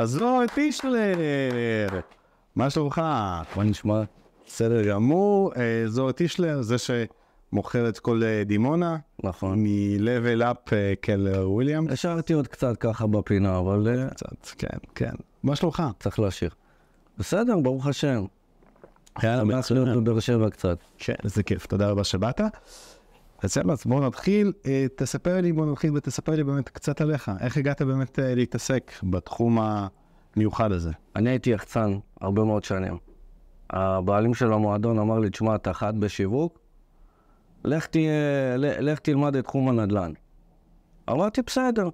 עזבו את טישלר! מה שלומך? מה נשמע. בסדר גמור, אה, זוהר טישלר, זה שמוכר את כל אה, דימונה. נכון. מ-level up אה, קלר וויליאם. השארתי עוד קצת ככה בפינה, אבל... קצת, כן, כן. מה שלומך? צריך להשאיר. בסדר, ברוך השם. יאללה, מצוין. שמח להיות בבאר שבע קצת. כן, איזה כיף, תודה רבה שבאת. אז יאללה, בוא נתחיל, אה, תספר לי, בוא נתחיל ותספר לי באמת קצת עליך. איך הגעת באמת אה, להתעסק בתחום המיוחד הזה? אני הייתי יחצן הרבה מאוד שנים. הבעלים של המועדון אמר לי, תשמע, אתה חד בשיווק, לך, ת, לך תלמד את תחום הנדל"ן. אמרתי, בסדר.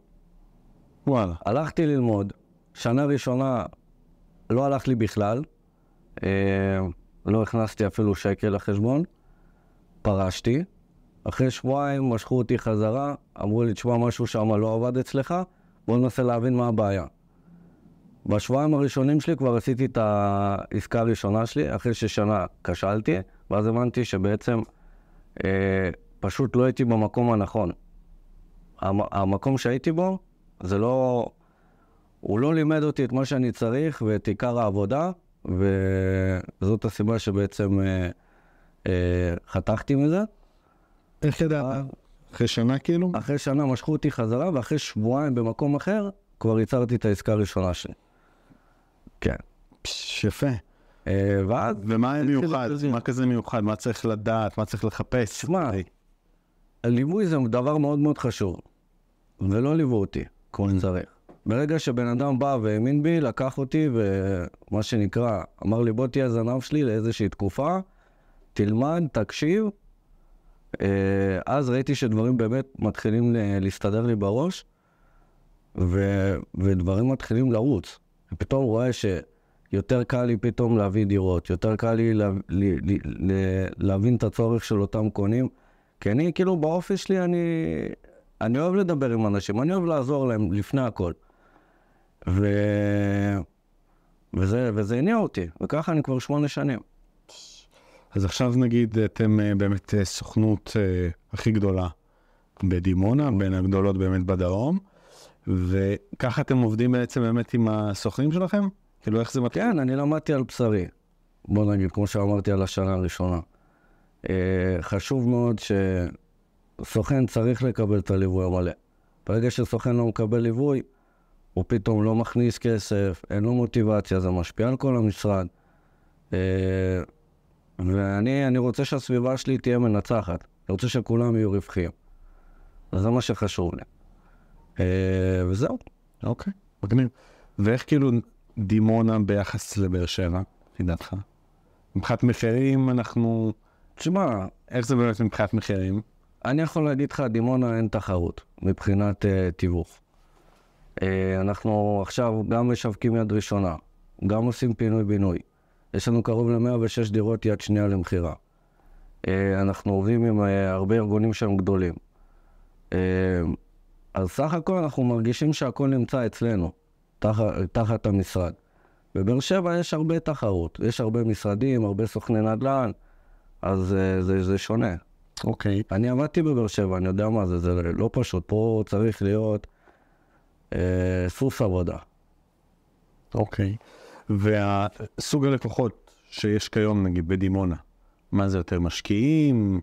וואלה. הלכתי ללמוד, שנה ראשונה לא הלך לי בכלל, אה, לא הכנסתי אפילו שקל לחשבון, פרשתי. אחרי שבועיים משכו אותי חזרה, אמרו לי, תשמע, משהו שם לא עבד אצלך, בוא ננסה להבין מה הבעיה. בשבועיים הראשונים שלי כבר עשיתי את העסקה הראשונה שלי, אחרי ששנה כשלתי, ואז הבנתי שבעצם אה, פשוט לא הייתי במקום הנכון. המ- המקום שהייתי בו, זה לא... הוא לא לימד אותי את מה שאני צריך ואת עיקר העבודה, וזאת הסיבה שבעצם אה, אה, חתכתי מזה. איך ידעת? אה. אחרי שנה כאילו? אחרי שנה משכו אותי חזרה, ואחרי שבועיים במקום אחר, כבר ייצרתי את העסקה הראשונה שלי. כן. יפה. אה, ואז... ומה מיוחד? מה כזה מיוחד? מה צריך לדעת? מה צריך לחפש? תשמע, ליווי זה דבר מאוד מאוד חשוב, ולא ליוו אותי כמו כן. שצריך. ברגע שבן אדם בא והאמין בי, לקח אותי ומה שנקרא, אמר לי בוא תהיה זנב שלי לאיזושהי תקופה, תלמד, תקשיב, אה, אז ראיתי שדברים באמת מתחילים אה, להסתדר לי בראש, ו, ודברים מתחילים לרוץ. פתאום רואה שיותר קל לי פתאום להביא דירות, יותר קל לי לה, לה, לה, לה, להבין את הצורך של אותם קונים, כי אני כאילו באופי שלי אני, אני אוהב לדבר עם אנשים, אני אוהב לעזור להם לפני הכל. ו... וזה, וזה הניע אותי, וככה אני כבר שמונה שנים. אז עכשיו נגיד אתם אה, באמת אה, סוכנות אה, הכי גדולה בדימונה, בין הגדולות באמת בדרום, וככה אתם עובדים בעצם באמת עם הסוכנים שלכם? כאילו איך זה מתחיל? כן, אני למדתי על בשרי. בוא נגיד, כמו שאמרתי על השנה הראשונה. חשוב מאוד שסוכן צריך לקבל את הליווי המלא. ברגע שסוכן לא מקבל ליווי, הוא פתאום לא מכניס כסף, אין לו מוטיבציה, זה משפיע על כל המשרד. ואני אני רוצה שהסביבה שלי תהיה מנצחת. אני רוצה שכולם יהיו רווחיים. זה מה שחשוב לי. אה, וזהו. אוקיי, מגניב. ואיך כאילו דימונה ביחס לבאר שבע, לדעתך? מבחינת מחירים אנחנו... תשמע, איך זה באמת מבחינת מחירים? אני יכול להגיד לך, דימונה אין תחרות מבחינת uh, תיווך. Uh, אנחנו עכשיו גם משווקים יד ראשונה, גם עושים פינוי-בינוי. יש לנו קרוב ל-106 דירות יד שנייה למכירה. אה, אנחנו עובדים עם אה, הרבה ארגונים שהם גדולים. אה, אז סך הכל אנחנו מרגישים שהכל נמצא אצלנו, תח, תחת המשרד. בבאר שבע יש הרבה תחרות, יש הרבה משרדים, הרבה סוכני נדל"ן, אז זה, זה שונה. אוקיי. Okay. אני עבדתי בבאר שבע, אני יודע מה זה, זה לא פשוט. פה צריך להיות אה, סוס עבודה. אוקיי. Okay. והסוג הלקוחות שיש כיום, נגיד, בדימונה, מה זה יותר, משקיעים?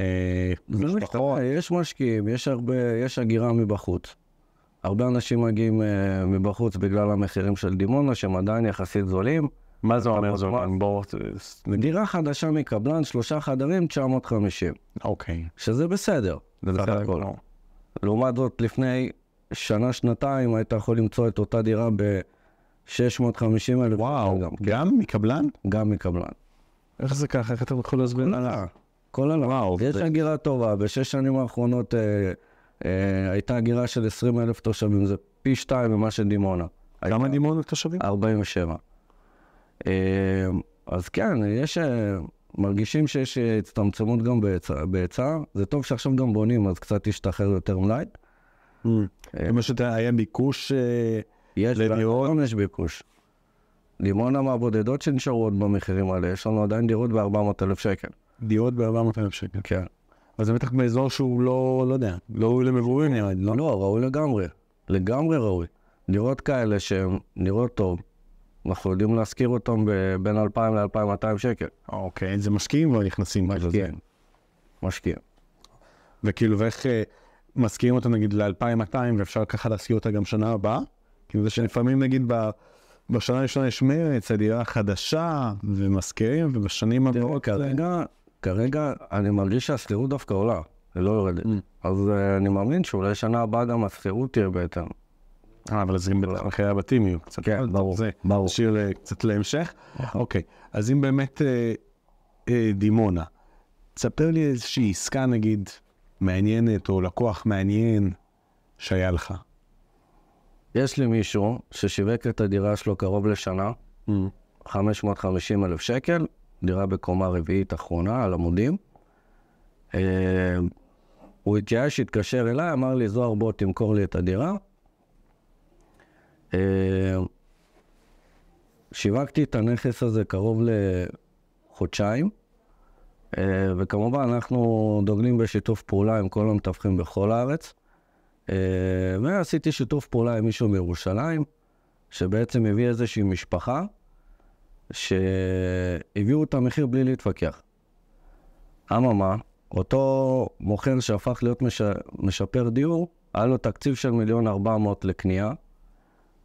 אה, לא משפחות? יש משקיעים, יש הרבה, יש הגירה מבחוץ. הרבה אנשים מגיעים אה, מבחוץ בגלל המחירים של דימונה, שהם עדיין יחסית זולים. מה זה אומר זולים? בואו... אה, דירה חדשה מקבלן, שלושה חדרים, 950. אוקיי. שזה בסדר, זה בסדר הכל. לעומת זאת, לפני שנה-שנתיים היית יכול למצוא את אותה דירה ב... 650 אלף. וואו, גם, כן. גם מקבלן? גם מקבלן. איך זה ככה? איך אתה יכול להסביר? כל הלאה. כל הלאה. וואו. יש זה... הגירה טובה. בשש שנים האחרונות אה, אה, הייתה הגירה של 20 אלף תושבים. זה פי שתיים ממה שדימונה. כמה דימונה תושבים? 47. אה, אז כן, יש... אה, מרגישים שיש הצטמצמות גם בהיצע. זה טוב שעכשיו גם בונים, אז קצת ישתחרר יותר מלאי. Hmm. אה. זאת אומרת, היה ביקוש... אה, יש, לדירות. יש ביקוש. דימונה מהבודדות שנשארו עוד במחירים האלה, יש לנו עדיין דירות ב-400,000 שקל. דירות ב-400,000 שקל. כן. אז זה בטח באזור שהוא לא, לא יודע, לא ראוי למבורים נראה לי, לא? לא, ראוי לגמרי. לגמרי ראוי. דירות כאלה שהן נראות טוב, אנחנו יודעים להשכיר אותן בין 2,000 ל-2,200 שקל. אוקיי, זה משקיעים לא נכנסים. משקיעים. משקיעים. וכאילו, ואיך אה, משכירים אותה נגיד ל-2,200 ואפשר ככה להשכיר אותה גם שנה הבאה? כאילו זה שלפעמים נגיד ב... בשנה הראשונה יש מרץ, הדירה חדשה, ומזכירים, ובשנים הבאות... כרגע, כרגע אני מרגיש שהשכירות דווקא עולה, זה לא יורדת. Mm. אז אה, אני מאמין שאולי שנה הבאה גם השכירות תהיה בהתאם. אה, אבל אז גם אחרי לא. הבתים יהיו קצת... כן, ברור, זה, ברור. נשאיר קצת להמשך. נכון. אוקיי, אז אם באמת אה, אה, דימונה, תספר לי איזושהי עסקה, נגיד, מעניינת, או לקוח מעניין שהיה לך. יש לי מישהו ששיווק את הדירה שלו קרוב לשנה, mm. 550 אלף שקל, דירה בקומה רביעית אחרונה על עמודים. Uh, הוא התייאש, התקשר אליי, אמר לי, זוהר, בוא תמכור לי את הדירה. Uh, שיווקתי את הנכס הזה קרוב לחודשיים, uh, וכמובן אנחנו דוגלים בשיתוף פעולה עם כל המתווכים בכל הארץ. אה, ועשיתי שיתוף פעולה עם מישהו מירושלים, שבעצם הביא איזושהי משפחה, שהביאו את המחיר בלי להתווכח. אממה, אותו מוכר שהפך להיות מש... משפר דיור, היה לו תקציב של מיליון ארבע מאות לקנייה,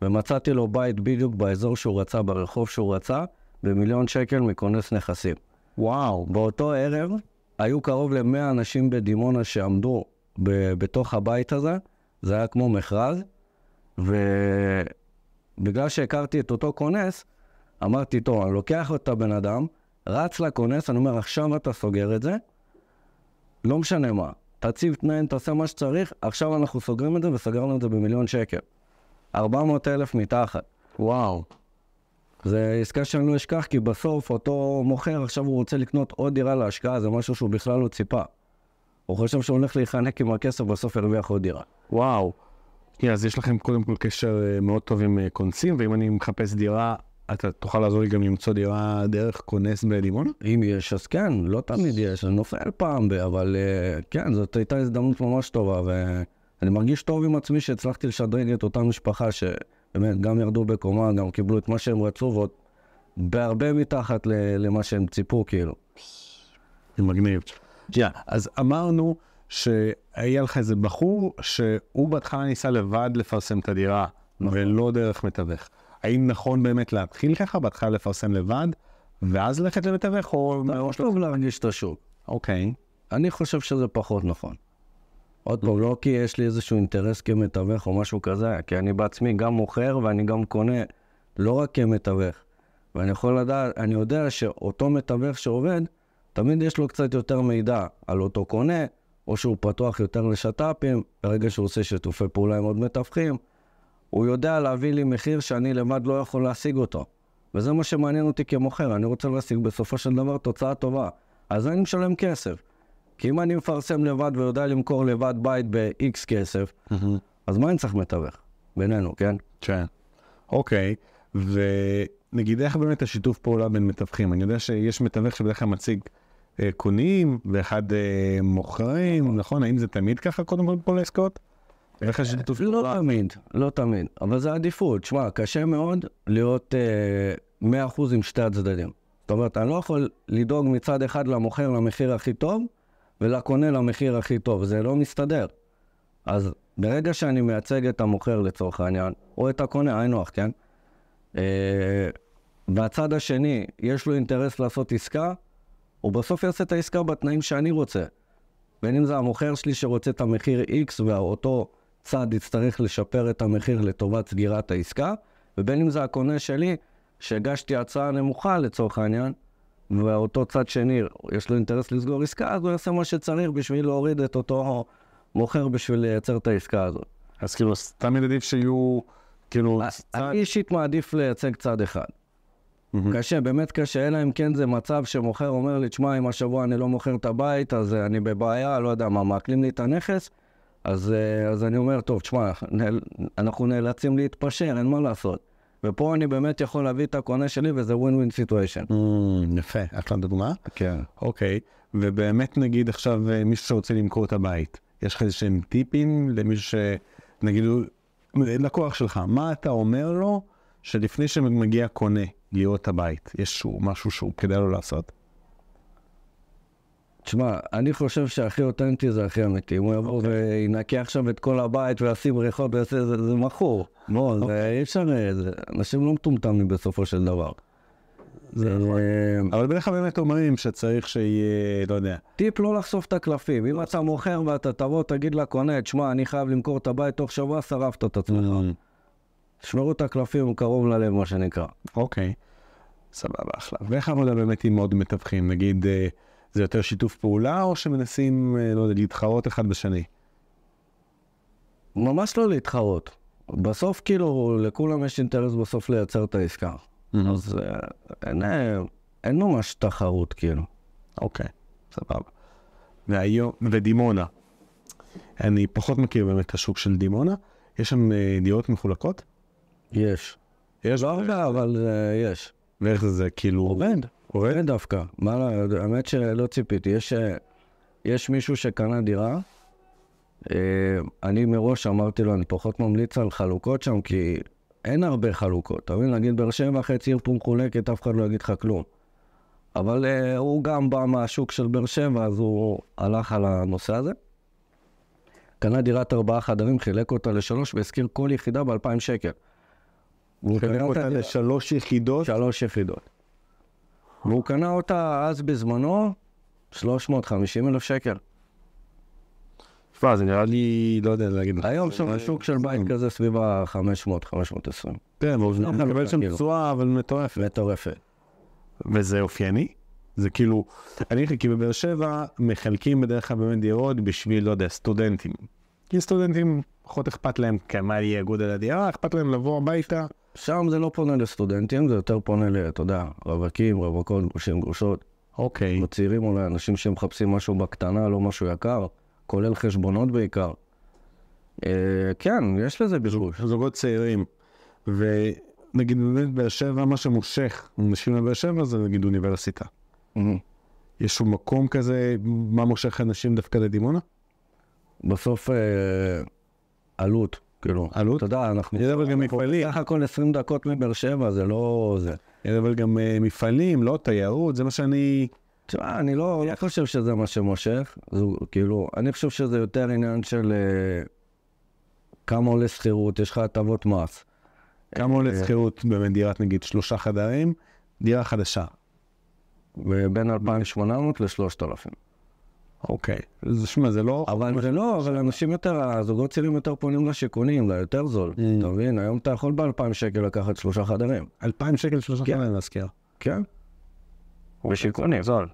ומצאתי לו בית בדיוק באזור שהוא רצה, ברחוב שהוא רצה, במיליון שקל מכונס נכסים. וואו. באותו ערב היו קרוב ל-100 אנשים בדימונה שעמדו ב- בתוך הבית הזה, זה היה כמו מכרז, ובגלל שהכרתי את אותו כונס, אמרתי, טוב, אני לוקח את הבן אדם, רץ לכונס, אני אומר, עכשיו אתה סוגר את זה, לא משנה מה, תציב תנאים, תעשה מה שצריך, עכשיו אנחנו סוגרים את זה וסגרנו את זה במיליון שקל. 400 אלף מתחת. וואו. זו עסקה שאני לא אשכח, כי בסוף אותו מוכר, עכשיו הוא רוצה לקנות עוד דירה להשקעה, זה משהו שהוא בכלל לא ציפה. הוא חושב שהוא הולך להיחנק עם הכסף, בסוף ירוויח עוד דירה. וואו. כן, אז יש לכם קודם כל קשר אה, מאוד טוב עם אה, קונסים, ואם אני מחפש דירה, אתה תוכל לעזור לי גם למצוא דירה דרך קונס בדימונה? אם יש, אז כן, לא תמיד יש, אני נופל פעם, אבל אה, כן, זאת הייתה הזדמנות ממש טובה, ואני מרגיש טוב עם עצמי שהצלחתי לשדרג את אותה משפחה שבאמת גם ירדו בקומה, גם קיבלו את מה שהם רצו, ועוד בהרבה מתחת למה שהם ציפו, כאילו. זה מגניב. שנייה, אז אמרנו שהיה לך איזה בחור שהוא בהתחלה ניסה לבד לפרסם את הדירה, נכון. ולא דרך מתווך. האם נכון באמת להתחיל ככה, בהתחלה לפרסם לבד, ואז ללכת למתווך, או מראש... טוב לא? להרגיש את השוק. אוקיי. אני חושב שזה פחות נכון. עוד פעם, לא כי יש לי איזשהו אינטרס כמתווך או משהו כזה, כי אני בעצמי גם מוכר ואני גם קונה, לא רק כמתווך. ואני יכול לדעת, אני יודע שאותו מתווך שעובד, תמיד יש לו קצת יותר מידע על אותו קונה, או שהוא פתוח יותר לשת"פים, ברגע שהוא עושה שיתופי פעולה עם עוד מתווכים, הוא יודע להביא לי מחיר שאני לבד לא יכול להשיג אותו. וזה מה שמעניין אותי כמוכר, אני רוצה להשיג בסופו של דבר תוצאה טובה. אז אני משלם כסף. כי אם אני מפרסם לבד ויודע למכור לבד בית ב-X כסף, אז מה אני צריך מתווך? בינינו, כן? כן. אוקיי, ונגיד איך באמת השיתוף פעולה בין מתווכים? אני יודע שיש מתווך שבדרך כלל מציג אה, קונים ואחד אה, מוכרים, נכון. נכון? האם זה תמיד ככה קודם כל פה לעסקאות? איך יש שיתוף לא פעולה? לא תמיד, לא תמיד, אבל זה עדיפות. שמע, קשה מאוד להיות 100% אה, עם שתי הצדדים. זאת אומרת, אני לא יכול לדאוג מצד אחד למוכר למחיר הכי טוב, ולקונה למחיר הכי טוב, זה לא מסתדר. אז ברגע שאני מייצג את המוכר לצורך העניין, או את הקונה, היינו כן? והצד השני, יש לו אינטרס לעשות עסקה, הוא בסוף יעשה את העסקה בתנאים שאני רוצה. בין אם זה המוכר שלי שרוצה את המחיר X ואותו צד יצטרך לשפר את המחיר לטובת סגירת העסקה, ובין אם זה הקונה שלי שהגשתי הצעה נמוכה לצורך העניין, ואותו צד שני, יש לו אינטרס לסגור עסקה, אז הוא יעשה מה שצריך בשביל להוריד את אותו מוכר בשביל לייצר את העסקה הזאת. אז כאילו, תמיד עדיף שיהיו, כאילו... צד... אני אישית מעדיף לייצג צד אחד. Mm-hmm. קשה, באמת קשה, אלא אם כן זה מצב שמוכר אומר לי, תשמע, אם השבוע אני לא מוכר את הבית, אז אה, אני בבעיה, לא יודע מה, מעקלים לי את הנכס, אז, אה, אז אני אומר, טוב, תשמע, נאל... אנחנו נאלצים להתפשר, אין מה לעשות. ופה אני באמת יכול להביא את הקונה שלי, וזה ווין ווין סיטואשן. יפה, אחלה דוגמה. כן. אוקיי, ובאמת נגיד עכשיו אה, מישהו שרוצה למכור את הבית, יש לך איזה שהם טיפים למישהו נגיד, לקוח שלך, מה אתה אומר לו שלפני שמגיע קונה? להיות הבית? יש משהו שהוא כדאי לו לעשות? תשמע, אני חושב שהכי אותנטי זה הכי אמיתי. אם הוא יבוא אוקיי. וינקה עכשיו את כל הבית וישים ריחות ויעשה, זה, זה מכור. לא, זה אוקיי. אה, אי אפשר, אה, אנשים לא מטומטמים בסופו של דבר. אה, אבל בדרך כלל באמת אומרים שצריך שיהיה, לא יודע. טיפ לא לחשוף את הקלפים. אם אתה מוכר ואתה תבוא, תגיד לקונה, תשמע, אני חייב למכור את הבית, תוך שבוע שרפת את עצמך. Mm. תשמרו את הקלפים קרוב ללב, מה שנקרא. אוקיי, סבבה, אחלה. ואיך העבודה באמת עם עוד מתווכים? נגיד, אה, זה יותר שיתוף פעולה, או שמנסים, אה, לא יודע, להתחרות אחד בשני? ממש לא להתחרות. בסוף, כאילו, לכולם יש אינטרס בסוף לייצר את העסקה. Mm-hmm. אז אה, אין, אין ממש תחרות, כאילו. אוקיי, סבבה. והיום, ודימונה. אני פחות מכיר באמת את השוק של דימונה. יש שם דירות מחולקות? יש. יש? לא הרבה, אבל uh, יש. ואיך זה, כאילו... עובד. עובד דווקא. מה, האמת שלא ציפיתי. יש, אה, יש מישהו שקנה דירה, uh, אני מראש אמרתי לו, אני פחות ממליץ על חלוקות שם, כי אין הרבה חלוקות. אתה מבין, נגיד באר שבע חצי עיר פה מחולקת, אף אחד לא יגיד לך כלום. אבל uh, הוא גם בא מהשוק של באר שבע, אז הוא הלך על הנושא הזה. קנה דירת ארבעה חדרים, חילק אותה לשלוש והשכיר כל יחידה ב-2,000 שקל. והוא קנה אותה לשלוש יחידות? שלוש יחידות. והוא קנה אותה אז בזמנו 350 אלף שקל. תשמע, זה נראה לי, לא יודע להגיד. היום שם השוק של בית כזה סביב ה-500-520. כן, לא, הוא מקבל לא, שם כאילו. תשואה, אבל מטורפת. מטורפת. וזה אופייני? זה כאילו, אני כי בבאר שבע מחלקים בדרך כלל באמת דירות בשביל, לא יודע, סטודנטים. כי סטודנטים פחות אכפת להם כמה יהיה גודל הדירה, אכפת להם לבוא הביתה, שם זה לא פונה לסטודנטים, זה יותר פונה ל, אתה יודע, רווקים, רווקות, גרושים, גרושות. אוקיי. Okay. בצעירים אולי, אנשים שמחפשים משהו בקטנה, לא משהו יקר, כולל חשבונות בעיקר. אה, כן, יש לזה ביקוש. זוגות צעירים. ונגיד באמת באר שבע, מה שמושך אנשים לבאר שבע זה נגיד אוניברסיטה. Mm-hmm. יש מקום כזה, מה מושך אנשים דווקא לדימונה? בסוף אה, עלות. כאילו, עלות, אתה יודע, אנחנו... יש אבל גם מפעלים. סך הכל 20 דקות מבאר שבע, זה לא... זה. יש אבל גם אה, מפעלים, לא תיירות, זה מה שאני... תשמע, אני לא, לא חושב שזה מה שמושך, זה כאילו, אני חושב שזה יותר עניין של אה, כמה עולה שכירות, יש לך הטבות מס. כמה עולה אה, שכירות באמת דירת נגיד שלושה חדרים, דירה חדשה. ובין 2,800 ל-3,000. אוקיי. שמע, זה לא... אבל זה לא, אבל אנשים יותר, הזוגות צעירים יותר פונים לשיכונים, זה יותר זול. אה. אתה מבין? היום אתה יכול ב-2,000 שקל לקחת שלושה חדרים. 2,000 שקל שלושה כן. חדרים להשכיר. כן. אוקיי. בשיכונים. זול.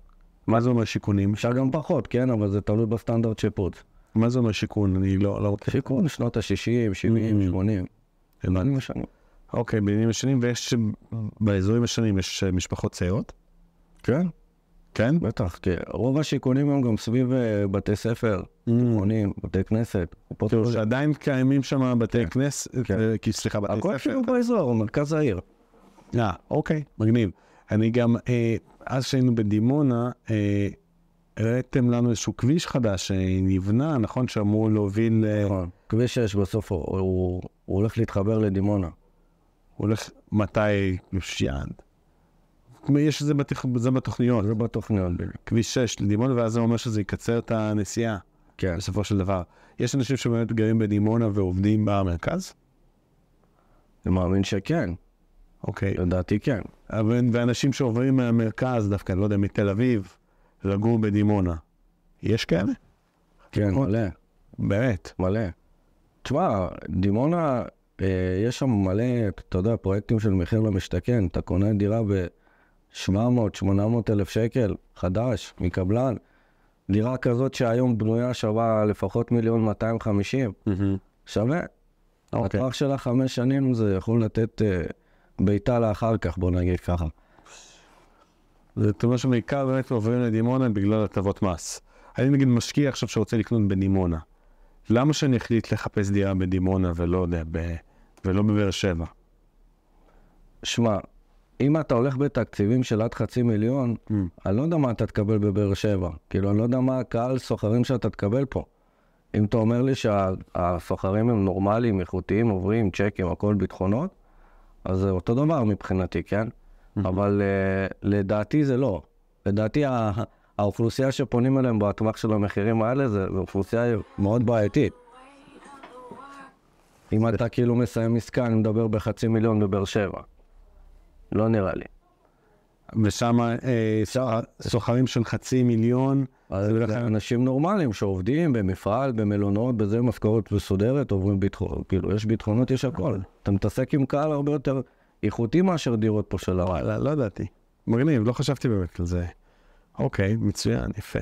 מה זה אומר שיכונים? אפשר גם פחות, כן, אבל זה תלוי בסטנדרט שיפוט. מה זה אומר שיכון? אני לא... לא רוצה... שיכון שנות ה-60, 70, 80. הבנתי. אוקיי, בניינים ישנים, ויש... באזורים ישנים יש אה, משפחות צעירות? כן. כן? בטח, כי רוב השיכונים הם גם סביב אה, בתי ספר, עונים, mm. בתי כנסת. כאילו שעדיין קיימים שם בתי כן, כנסת, כן. אה, סליחה, בתי ספר. הכל כאילו באזור, הוא מרכז העיר. אה, אוקיי, מגניב. אני גם, אה, אז שהיינו בדימונה, הראיתם לנו איזשהו כביש חדש שנבנה, נכון? שאמור להוביל... נכון, כביש 6 בסוף הוא הולך להתחבר לדימונה. הוא הולך, מתי? יושייד. יש את זה, בתכ... זה בתוכניות. זה בתוכניות. כביש 6 לדימונה, ואז זה אומר שזה יקצר את הנסיעה. כן. בסופו של דבר. יש אנשים שבאמת גרים בדימונה ועובדים במרכז? אני מאמין שכן. אוקיי. Okay. לדעתי כן. אבל, ואנשים שעוברים מהמרכז דווקא, לא יודע, מתל אביב, לגור בדימונה, יש כאלה? כן, נכון. מלא. באמת? מלא. תשמע, דימונה, אה, יש שם מלא, אתה יודע, פרויקטים של מחיר למשתכן, אתה קונה דירה ב... 700, 800 אלף שקל, חדש, מקבלן. דירה כזאת שהיום בנויה שווה לפחות מיליון 250, mm-hmm. שווה. Okay. אוקיי. הטווח שלה חמש שנים זה יכול לתת uh, בעיטה לאחר כך, בוא נגיד ככה. זה תמונה שבעיקר באמת עוברים לדימונה בגלל הטבות מס. אני נגיד משקיע עכשיו שרוצה לקנות בדימונה. למה שאני החליט לחפש דירה בדימונה ולא יודע, ב... ולא בבאר שבע? שמע, אם אתה הולך בתקציבים של עד חצי מיליון, mm. אני לא יודע מה אתה תקבל בבאר שבע. כאילו, אני לא יודע מה הקהל סוחרים שאתה תקבל פה. אם אתה אומר לי שהסוחרים הם נורמליים, איכותיים, עוברים, צ'קים, הכל ביטחונות, אז זה אותו דבר מבחינתי, כן? Mm-hmm. אבל uh, לדעתי זה לא. לדעתי ה- האוכלוסייה שפונים אליהם בטווח של המחירים האלה, זו אוכלוסייה מאוד בעייתית. אם אתה כאילו מסיים עסקה, אני מדבר בחצי מיליון בבאר שבע. לא נראה לי. ושם אה, סוחרים של חצי מיליון. אז זה אנשים נורמליים שעובדים במפעל, במלונות, בזה משכורת מסודרת, עוברים ביטחונות. כאילו, יש ביטחונות, יש הכל. אתה מתעסק עם קהל הרבה יותר איכותי מאשר דירות פה של הרעיון. לא, לא ידעתי. מגניב, לא חשבתי באמת על זה. אוקיי, מצוין, יפה.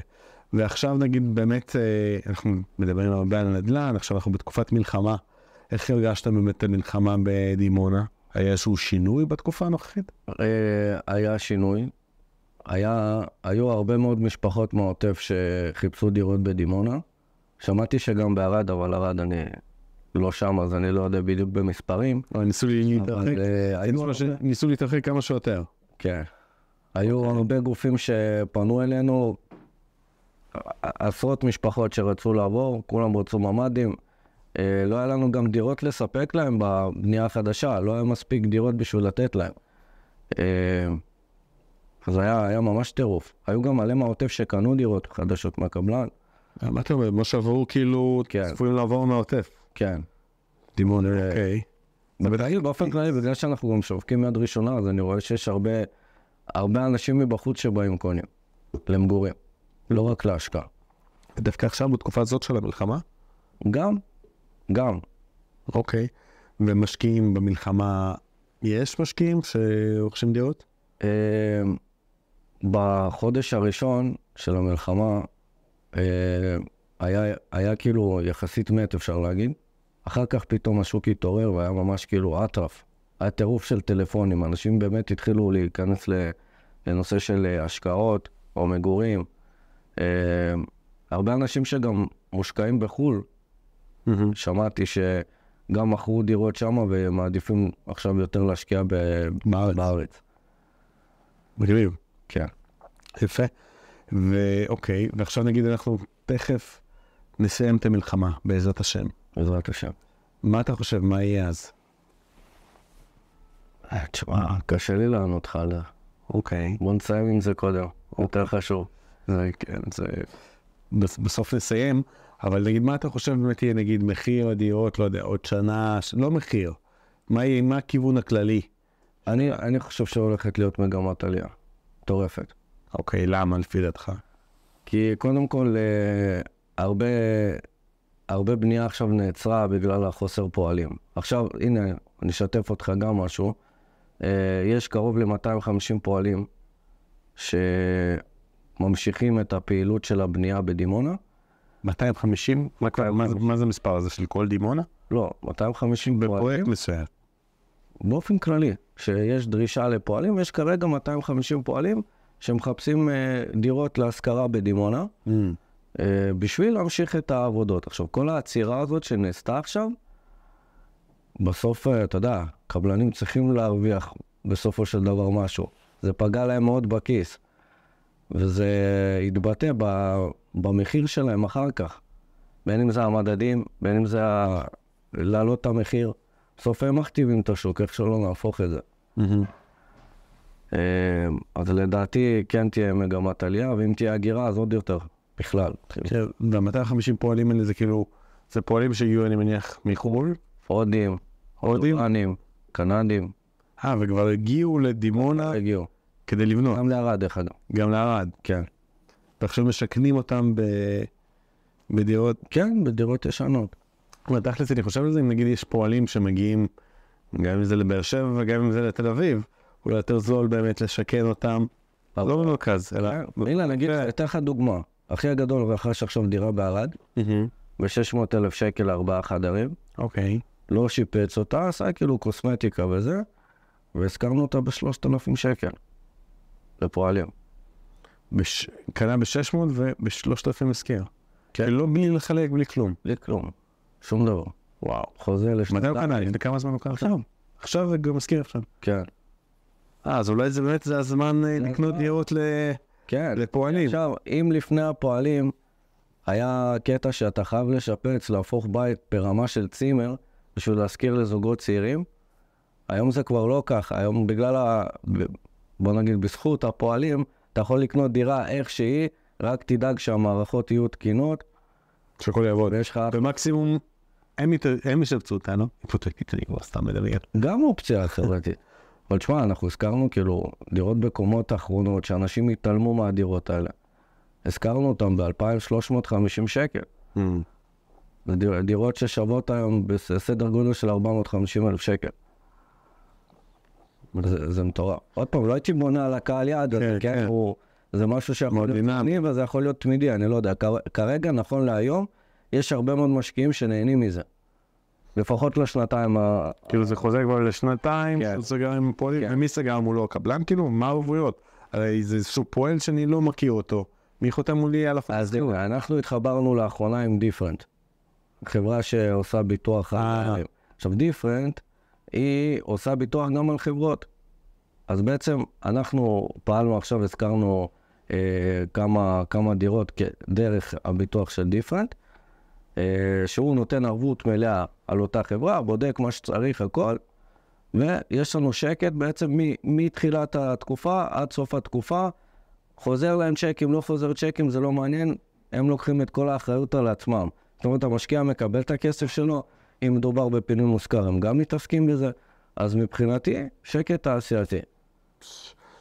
ועכשיו נגיד באמת, אה, אנחנו מדברים הרבה על הנדל"ן, עכשיו אנחנו בתקופת מלחמה. איך הרגשת באמת את המלחמה בדימונה? היה איזשהו שינוי בתקופה הנוכחית? אה, היה שינוי. היה, היו הרבה מאוד משפחות מהעוטף שחיפשו דירות בדימונה. שמעתי שגם בערד, אבל ערד אני לא שם, אז אני לא יודע בדיוק במספרים. אה, ניסו להתרחק, אה, ניסו להתרחק כמה שיותר. כן. היו אוקיי. הרבה גופים שפנו אלינו, עשרות משפחות שרצו לעבור, כולם רצו ממ"דים. אה, לא היה לנו גם דירות לספק להם בבנייה החדשה, לא היה מספיק דירות בשביל לתת להם. אה, אז היה, היה ממש טירוף. היו גם מלא מהעוטף שקנו דירות חדשות מהקבלן. אה, מה אתה אומר? מה שעברו כאילו כן. צפויים לעבור מהעוטף. כן. דימון, אוקיי. באופן כללי, בגלל שאנחנו גם שווקים יד ראשונה, אז אני רואה שיש הרבה, הרבה אנשים מבחוץ שבאים קונים למגורים, לא רק להשקעה. דווקא עכשיו, בתקופה הזאת של המלחמה? גם, גם. אוקיי. ומשקיעים במלחמה, יש משקיעים שרוכשים דירות? אמ, בחודש הראשון של המלחמה אמ, היה, היה כאילו יחסית מת, אפשר להגיד. אחר כך פתאום השוק התעורר והיה ממש כאילו אטרף. היה טירוף של טלפונים, אנשים באמת התחילו להיכנס לנושא של השקעות או מגורים. אמ, הרבה אנשים שגם מושקעים בחו"ל, Mm-hmm. שמעתי שגם מכרו דירות שם ומעדיפים עכשיו יותר להשקיע ב... בארץ. בארץ. מגניב. כן. יפה. ואוקיי, ועכשיו נגיד אנחנו תכף נסיים את המלחמה, בעזרת השם. בעזרת השם. מה אתה חושב, מה יהיה אז? אה, תשמע, קשה לי לענות לך על זה. אוקיי. בוא נסיים עם זה קודם, יותר אוקיי. חשוב. זה כן, זה... בסוף נסיים, אבל נגיד, מה אתה חושב באמת יהיה, נגיד, מחיר הדירות, לא יודע, עוד שנה, ש... לא מחיר, מה יהיה, מה הכיוון הכללי? אני, אני חושב שהולכת להיות מגמת עלייה מטורפת. אוקיי, למה לפי דעתך? כי קודם כל, אה, הרבה, הרבה בנייה עכשיו נעצרה בגלל החוסר פועלים. עכשיו, הנה, אני אשתף אותך גם משהו. אה, יש קרוב ל-250 פועלים שממשיכים את הפעילות של הבנייה בדימונה. 250? מה, מה, זה, מה זה המספר הזה של כל דימונה? לא, 250 בפרויקט מסוים. באופן כללי, שיש דרישה לפועלים, יש כרגע 250 פועלים שמחפשים אה, דירות להשכרה בדימונה, mm. אה, בשביל להמשיך את העבודות. עכשיו, כל העצירה הזאת שנעשתה עכשיו, בסוף, אה, אתה יודע, קבלנים צריכים להרוויח בסופו של דבר משהו. זה פגע להם מאוד בכיס, וזה התבטא ב... במחיר שלהם אחר כך. בין אם זה המדדים, בין אם זה ה... להעלות את המחיר. בסוף הם מכתיבים את השוק, איך שלא נהפוך את זה. Mm-hmm. אז לדעתי כן תהיה מגמת עלייה, ואם תהיה הגירה אז עוד יותר, בכלל. כן, וה-250 פועלים האלה זה כאילו, זה פועלים שיהיו, אני מניח מחו"ל? הודים. הודים? הודנים, קנדים. אה, וכבר הגיעו לדימונה? הגיעו. כדי לבנות. גם לערד דרך אגב. גם לערד. כן. ועכשיו משכנים אותם ב... בדירות... כן, בדירות ישנות. תכלס, אני חושב על זה, אם נגיד יש פועלים שמגיעים, גם אם זה לבאר שבע וגם אם זה לתל אביב, אולי יותר זול באמת לשכן אותם, לא במרכז, אלא... אה, הנה, נגיד, כן. אתן לך דוגמה. אחי הגדול רכש עכשיו דירה בערד, ב 600 אלף שקל ארבעה חדרים. אוקיי. לא שיפץ אותה, עשה כאילו קוסמטיקה וזה, והזכרנו אותה ב-3,000 שקל. לפועלים. בש... קנה ב-600 וב-3,000 השכיר. כן. ולא בלי לחלק, בלי כלום. בלי כלום. שום דבר. וואו. חוזה לשנתיים. מתי הוא קנה? לפני כמה זמן הוא קנה? עכשיו. עכשיו זה גם מזכיר עכשיו. כן. אה, אז אולי זה באמת, זה הזמן אה, לקנות דירות ל... כן. לפועלים. עכשיו, אם לפני הפועלים היה קטע שאתה חייב לשפץ, להפוך בית ברמה של צימר, בשביל להשכיר לזוגות צעירים, היום זה כבר לא ככה. היום בגלל ה... בוא נגיד, בזכות הפועלים, אתה יכול לקנות דירה איך שהיא, רק תדאג שהמערכות יהיו תקינות. שהכל יעבוד. ויש לך... במקסימום, הם ישבצו אותנו, היפותטית, אני כבר סתם מדבר. גם אופציה חברתית. אבל תשמע, אנחנו הזכרנו כאילו דירות בקומות אחרונות, שאנשים התעלמו מהדירות האלה. הזכרנו אותן ב-2,350 שקל. Mm. דירות ששוות היום בסדר גודל של 450 אלף שקל. זה, זה מטורף. עוד פעם, לא הייתי מונה על הקהל יעד, כן, כן. כן. הוא, זה משהו שיכול להיות תמידי, וזה יכול להיות תמידי, אני לא יודע. כרגע, נכון להיום, יש הרבה מאוד משקיעים שנהנים מזה. לפחות לשנתיים ה... כאילו זה חוזר כבר לשנתיים, כן. שהוא סגר עם הפועלים, כן. ומי סגר מולו? הקבלן כאילו? מה העברויות? הרי זה איזשהו פועל שאני לא מכיר אותו. מי חותם מולי על הפועל? אז תראו, אנחנו התחברנו לאחרונה עם דיפרנט. חברה שעושה ביטוח. אה. עכשיו דיפרנט, היא עושה ביטוח גם על חברות. אז בעצם אנחנו פעלנו עכשיו, הזכרנו אה, כמה, כמה דירות דרך הביטוח של דיפרנט, אה, שהוא נותן ערבות מלאה על אותה חברה, בודק מה שצריך, הכל, ויש לנו שקט בעצם מתחילת התקופה עד סוף התקופה. חוזר להם צ'קים, לא חוזר צ'קים, זה לא מעניין, הם לוקחים את כל האחריות על עצמם. זאת אומרת, המשקיע מקבל את הכסף שלו, אם מדובר בפינוי מושכר, הם גם מתעסקים בזה. אז מבחינתי, שקט תעשייתי.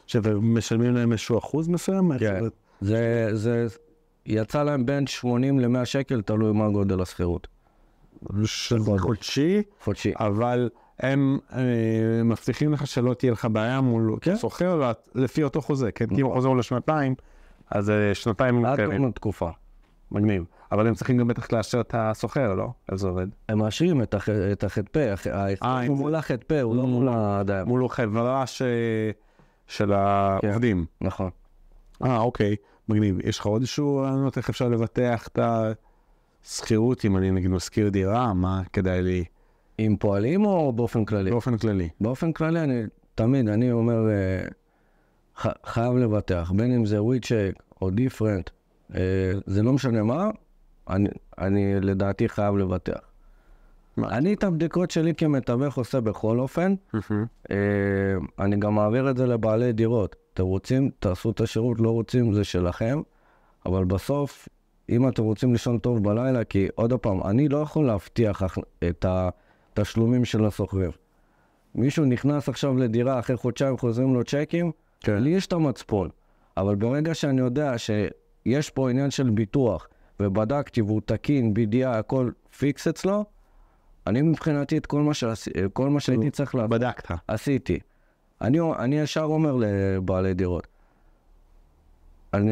שמשלמים להם איזשהו אחוז מסוים? כן. זה, זה יצא להם בין 80 ל-100 שקל, תלוי מה גודל השכירות. חודשי? חודשי. אבל הם אה, מבטיחים לך שלא תהיה לך בעיה מול סוחר, כן. לפי אותו חוזה, כן? כי נכון. אם החוזה הוא לשנתיים, אז אה, שנתיים... הם עד תום תקופה. מגניב. אבל הם צריכים גם בטח לאשר את הסוחר, לא? איך זה עובד? הם מאשרים את החטא, אה, הוא מול החטפה, הוא לא מול הדייר. מול החברה של העובדים. כן, נכון. אה, אוקיי, מגניב. יש לך עוד איזשהו רעיונות איך אפשר לבטח את השכירות, אם אני נגיד מזכיר דירה, מה כדאי לי? עם פועלים או באופן כללי? באופן כללי. באופן כללי, אני תמיד, אני אומר, אה, חייב לבטח, בין אם זה וויצ'ק או דיפרנט. אה, זה לא משנה מה, אני, אני לדעתי חייב לבטח. אני את הבדיקות שלי כמתווך עושה בכל אופן. אה, אני גם מעביר את זה לבעלי דירות. אתם רוצים, תעשו את השירות, לא רוצים, זה שלכם. אבל בסוף, אם אתם רוצים לישון טוב בלילה, כי עוד פעם, אני לא יכול להבטיח את התשלומים של הסוחרים. מישהו נכנס עכשיו לדירה, אחרי חודשיים חוזרים לו צ'קים, כן. לי יש את המצפון. אבל ברגע שאני יודע ש... יש פה עניין של ביטוח, ובדקתי והוא תקין, BDI, הכל פיקס אצלו, אני מבחינתי את כל מה, שעש... כל מה שהייתי צריך לעשות, בדקת. עשיתי. אני, אני ישר אומר לבעלי דירות, אני,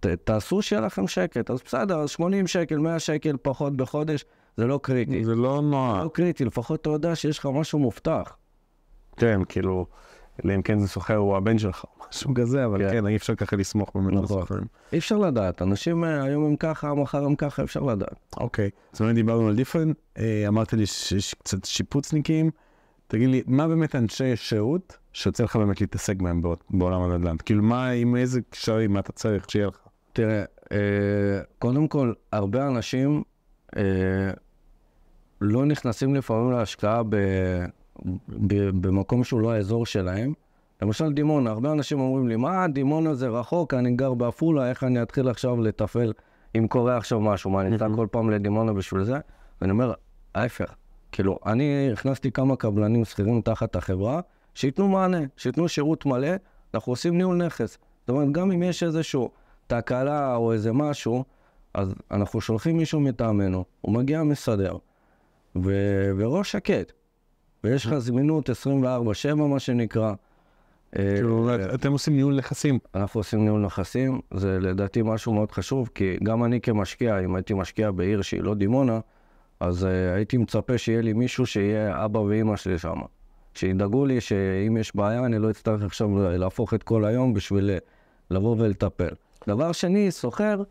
ת, תעשו שיהיה לכם שקט, אז בסדר, 80 שקל, 100 שקל פחות בחודש, זה לא קריטי. זה לא נורא. לא קריטי, לפחות אתה יודע שיש לך משהו מובטח. כן, כאילו... אלא אם כן זה סוחר הוא הבן שלך או משהו כזה, אבל כן, כן אי אפשר ככה לסמוך באמת על נכון. סוחרים. אי אפשר לדעת, אנשים אה, היום הם ככה, מחר הם ככה, אפשר לדעת. אוקיי, אז באמת דיברנו על דיפרן, אה, אמרת לי שיש קצת שיפוצניקים, תגיד לי, מה באמת אנשי שירות שיוצא לך באמת להתעסק בהם בעוד, בעולם הנדל"ן? כאילו, מה, עם איזה קשרים מה אתה צריך שיהיה לך? תראה, אה, קודם כל, הרבה אנשים אה, לא נכנסים לפעמים להשקעה ב... במקום שהוא לא האזור שלהם. למשל דימונה, הרבה אנשים אומרים לי, מה, דימונה זה רחוק, אני גר בעפולה, איך אני אתחיל עכשיו לתפעל אם קורה עכשיו משהו, מה, אני אסע כל פעם לדימונה בשביל זה? ואני אומר, ההפך, כאילו, אני הכנסתי כמה קבלנים שכירים תחת החברה, שייתנו מענה, שייתנו שירות מלא, אנחנו עושים ניהול נכס. זאת אומרת, גם אם יש איזושהי תקלה או איזה משהו, אז אנחנו שולחים מישהו מטעמנו, הוא מגיע מסדר, ו... וראש שקט. ויש לך זמינות 24-7, מה שנקרא. כאילו, אה, אה, אתם עושים ניהול נכסים. אנחנו עושים ניהול נכסים, זה לדעתי משהו מאוד חשוב, כי גם אני כמשקיע, אם הייתי משקיע בעיר שהיא לא דימונה, אז אה, הייתי מצפה שיהיה לי מישהו שיהיה אבא ואימא שלי שם. שידאגו לי שאם יש בעיה, אני לא אצטרך עכשיו להפוך את כל היום בשביל לבוא ולטפל. דבר שני, סוחר,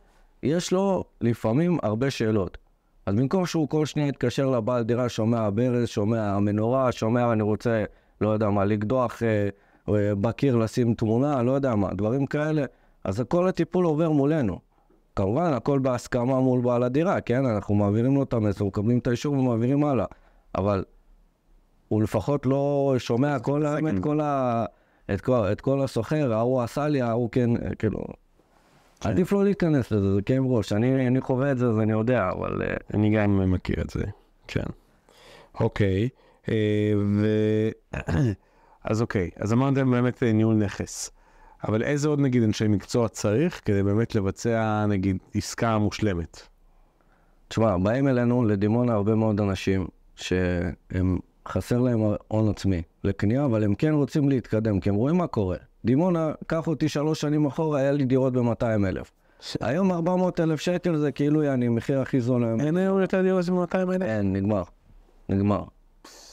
יש לו לפעמים הרבה שאלות. אז במקום שהוא כל שניה יתקשר לבעל דירה, שומע ברז, שומע מנורה, שומע אני רוצה, לא יודע מה, לקדוח אה, אה, בקיר, לשים תמונה, לא יודע מה, דברים כאלה, אז כל הטיפול עובר מולנו. כמובן, הכל בהסכמה מול בעל הדירה, כן? אנחנו מעבירים לו את המסר, מקבלים את האישור ומעבירים הלאה. אבל הוא לפחות לא שומע כל האמת, כן. כל ה... את כל, את כל הסוחר, ההוא עשה לי, ההוא כן, אה, כאילו, כן. עדיף לא להיכנס לזה, זה כאב ראש. אני, אני חווה את זה, אז אני יודע, אבל... אה, אני גם מכיר את זה, כן. אוקיי, אה, ו... אז אוקיי, אז אמרתם באמת אה, ניהול נכס. אבל איזה עוד נגיד אנשי מקצוע צריך כדי באמת לבצע נגיד עסקה מושלמת? תשמע, באים אלינו לדימונה הרבה מאוד אנשים שהם חסר להם הון עצמי לקנייה, אבל הם כן רוצים להתקדם, כי הם רואים מה קורה. דימונה, קח אותי שלוש שנים אחורה, היה לי דירות ב 200000 ש... היום 400,000 שקל זה כאילו, יעני, מחיר הכי זול היום. אין היום יותר דירות ב 200000 אין, נגמר. נגמר.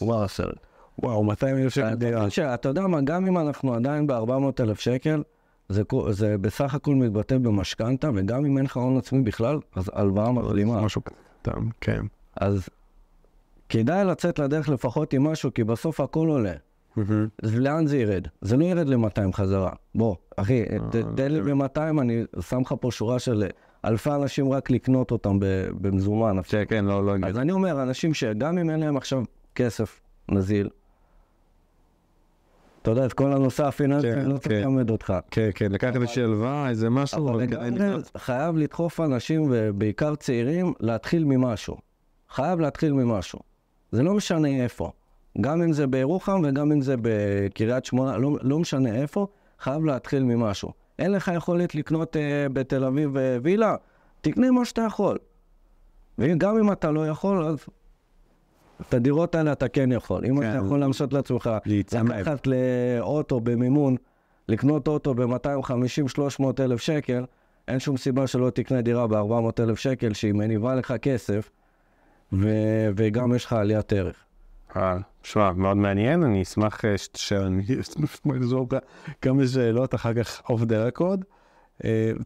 וואו, הסרט. וואו, 200,000 שקל דירה. אתה יודע מה, גם אם אנחנו עדיין ב 400000 שקל, זה, זה בסך הכל מתבטא במשכנתה, וגם אם אין לך הון עצמי בכלל, אז הלוואה מרלימה. משהו קטן, כן. אז כדאי לצאת לדרך לפחות עם משהו, כי בסוף הכל עולה. Mm-hmm. אז לאן זה ירד? זה לא ירד ל-200 חזרה. בוא, אחי, אה, תן לי אוקיי. ב-200, אני שם לך פה שורה של אלפי אנשים רק לקנות אותם במזומן. כן, כן, לא, לא... אז אני אומר, אנשים שגם אם אין להם עכשיו כסף נזיל, אתה יודע, את כל הנושא הפיננסי, אני כן, לא צריך כן. ללמד אותך. כן, כן, לקחת איזושהי הלוואה, איזה משהו. אבל לגמרי חייב לדחוף אנשים, ובעיקר צעירים, להתחיל ממשהו. חייב להתחיל ממשהו. זה לא משנה איפה. גם אם זה בירוחם וגם אם זה בקריית שמונה, לא, לא משנה איפה, חייב להתחיל ממשהו. אין לך יכולת לקנות אה, בתל אביב אה, וילה, תקנה מה שאתה יכול. וגם אם אתה לא יכול, אז את הדירות האלה אתה כן יכול. אם כן. אתה יכול להמשות לעצמך, לקחת לאוטו במימון, לקנות אוטו ב-250-300 אלף שקל, אין שום סיבה שלא תקנה דירה ב-400 אלף שקל, שהיא מניבה לך כסף, ו- וגם יש לך עליית ערך. אה, שמע, מאוד מעניין, אני אשמח אה, שאני שנזור כמה שאלות אחר כך אוף דה רקורד.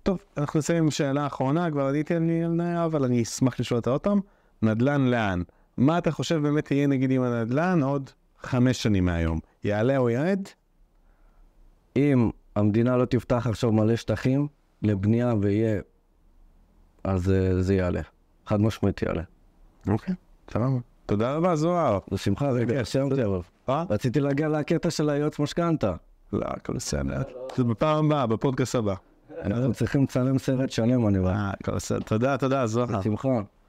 טוב, אנחנו נסיים עם שאלה אחרונה, כבר עניתי עליה, אבל אני אשמח לשאול אותה עוד פעם. נדל"ן לאן? מה אתה חושב באמת יהיה נגיד עם הנדל"ן עוד חמש שנים מהיום? יעלה או ירד? אם המדינה לא תפתח עכשיו מלא שטחים לבנייה ויהיה, אז אה, זה יעלה. חד משמעית יעלה. אוקיי, סבבה. תודה רבה, זוהר. בשמחה, רגע, יבוא. אה? אבל. רציתי להגיע לקטע של היועץ משכנתה. לא, הכל בסדר. זה בפעם הבאה, בפודקאסט הבא. אנחנו צריכים לצלם סרט שלם, אני רואה. אה, הכל בסדר. תודה, תודה, זוהר. בשמחה.